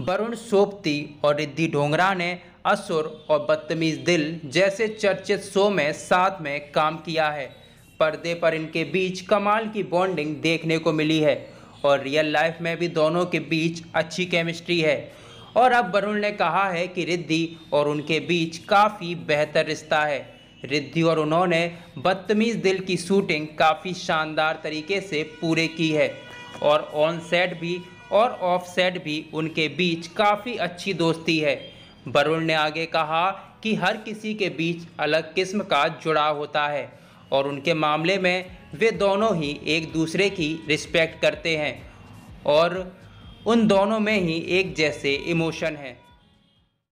वरुण सोपती और रिद्धि ढोंगरा ने असुर और बदतमीज दिल जैसे चर्चित शो में साथ में काम किया है पर्दे पर इनके बीच कमाल की बॉन्डिंग देखने को मिली है और रियल लाइफ में भी दोनों के बीच अच्छी केमिस्ट्री है और अब वरुण ने कहा है कि रिद्धि और उनके बीच काफ़ी बेहतर रिश्ता है रिद्धि और उन्होंने बदतमीज दिल की शूटिंग काफ़ी शानदार तरीके से पूरे की है और ऑन सेट भी और ऑफसेट भी उनके बीच काफ़ी अच्छी दोस्ती है वरुण ने आगे कहा कि हर किसी के बीच अलग किस्म का जुड़ाव होता है और उनके मामले में वे दोनों ही एक दूसरे की रिस्पेक्ट करते हैं और उन दोनों में ही एक जैसे इमोशन हैं